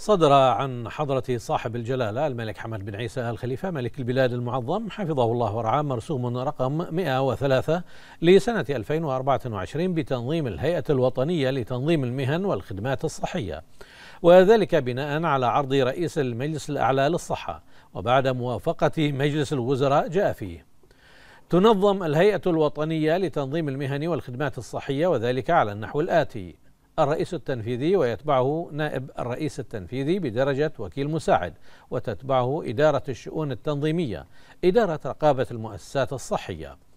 صدر عن حضرة صاحب الجلالة الملك حمد بن عيسى الخليفة ملك البلاد المعظم حفظه الله ورعاه مرسوم رقم 103 لسنة 2024 بتنظيم الهيئة الوطنية لتنظيم المهن والخدمات الصحية وذلك بناء على عرض رئيس المجلس الأعلى للصحة وبعد موافقة مجلس الوزراء جاء فيه تنظم الهيئة الوطنية لتنظيم المهن والخدمات الصحية وذلك على النحو الآتي الرئيس التنفيذي ويتبعه نائب الرئيس التنفيذي بدرجة وكيل مساعد وتتبعه إدارة الشؤون التنظيمية إدارة رقابة المؤسسات الصحية